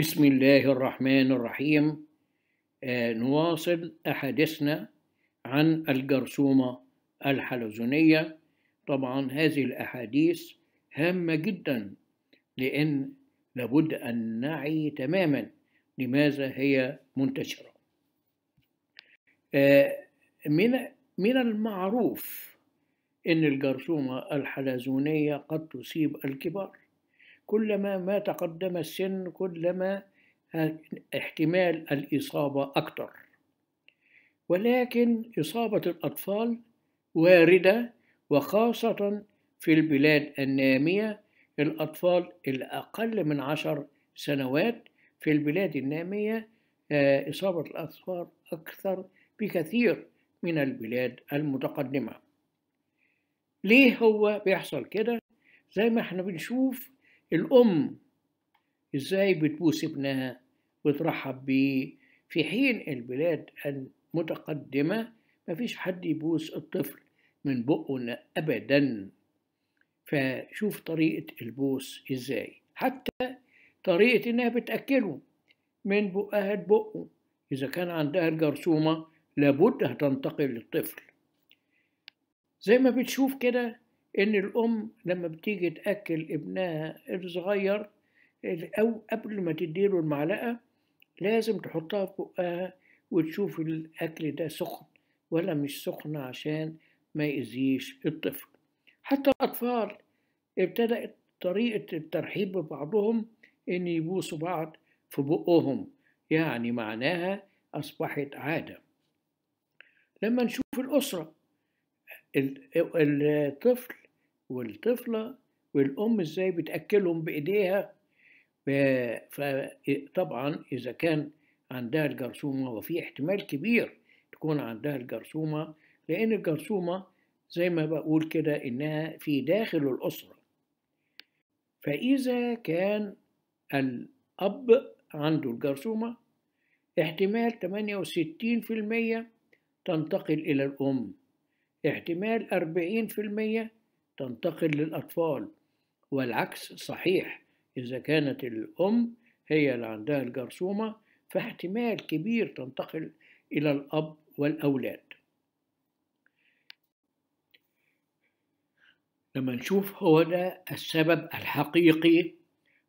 بسم الله الرحمن الرحيم آه نواصل أحاديثنا عن الجرثومة الحلزونية طبعا هذه الأحاديث هامة جدا لأن لابد أن نعي تماما لماذا هي منتشرة آه من من المعروف أن الجرثومة الحلزونية قد تصيب الكبار كلما ما تقدم السن كلما احتمال الإصابة أكتر ولكن إصابة الأطفال واردة وخاصة في البلاد النامية الأطفال الأقل من عشر سنوات في البلاد النامية آه، إصابة الأطفال أكثر بكثير من البلاد المتقدمة ليه هو بيحصل كده زي ما احنا بنشوف الأم إزاي بتبوس ابنها وترحب بيه في حين البلاد المتقدمة مفيش حد يبوس الطفل من بقنا أبدا فشوف طريقة البوس إزاي حتى طريقة إنها بتأكله من بقها لبقه إذا كان عندها الجرثومة لابد هتنتقل للطفل زي ما بتشوف كده إن الأم لما بتيجي تأكل ابنها الصغير أو قبل ما تديله المعلقة لازم تحطها في بقها وتشوف الأكل ده سخن ولا مش سخن عشان ما يأذيش الطفل حتى الأطفال ابتدأت طريقة الترحيب ببعضهم إن يبوسوا بعض في بقهم يعني معناها أصبحت عادة لما نشوف الأسرة الطفل والطفلة والأم إزاي بتأكلهم بإيديها فطبعا إذا كان عندها الجرثومة وفي احتمال كبير تكون عندها الجرثومة لأن الجرثومة زي ما بقول كده إنها في داخل الأسرة فإذا كان الأب عنده الجرثومة احتمال 68% تنتقل إلى الأم احتمال 40% تنتقل للأطفال والعكس صحيح إذا كانت الأم هي اللي عندها الجرثومة فاحتمال كبير تنتقل إلى الأب والأولاد لما نشوف هو ده السبب الحقيقي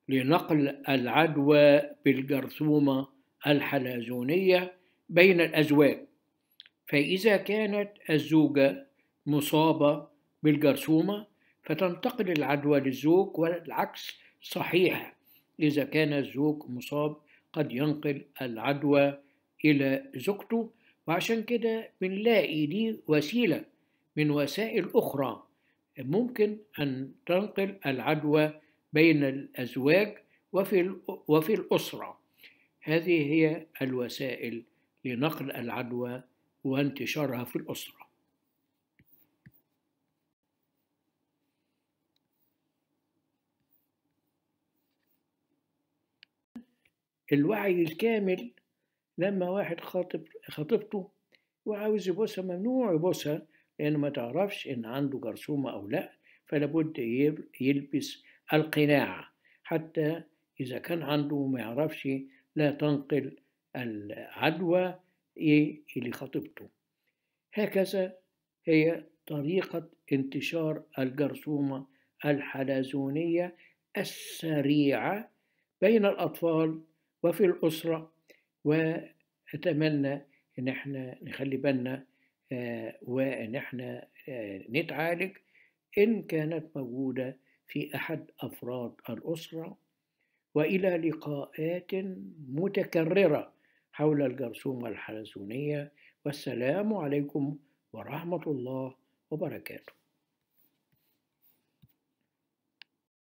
لنقل العدوى بالجرثومة الحلزونية بين الأزواج فإذا كانت الزوجة مصابة بالجرثومة فتنتقل العدوى للزوج والعكس صحيح إذا كان الزوج مصاب قد ينقل العدوى إلى زوجته وعشان كده بنلاقي دي وسيلة من وسائل أخرى ممكن أن تنقل العدوى بين الأزواج وفي, وفي الأسرة هذه هي الوسائل لنقل العدوى وانتشارها في الأسرة الوعي الكامل لما واحد خاطب خطبته وعاوز يبوسها ممنوع يبوسها لأنه ما تعرفش إن عنده جرثومة أو لأ فلابد يلبس القناع حتى إذا كان عنده ما يعرفش لا تنقل العدوى إيه اللي خطبته هكذا هي طريقة انتشار الجرثومة الحلزونية السريعة بين الأطفال وفي الأسرة وأتمنى إن إحنا نخلي بالنا آه، وإن إحنا آه، نتعالج إن كانت موجودة في أحد أفراد الأسرة وإلى لقاءات متكررة حول الجرثومة الحلزونية والسلام عليكم ورحمة الله وبركاته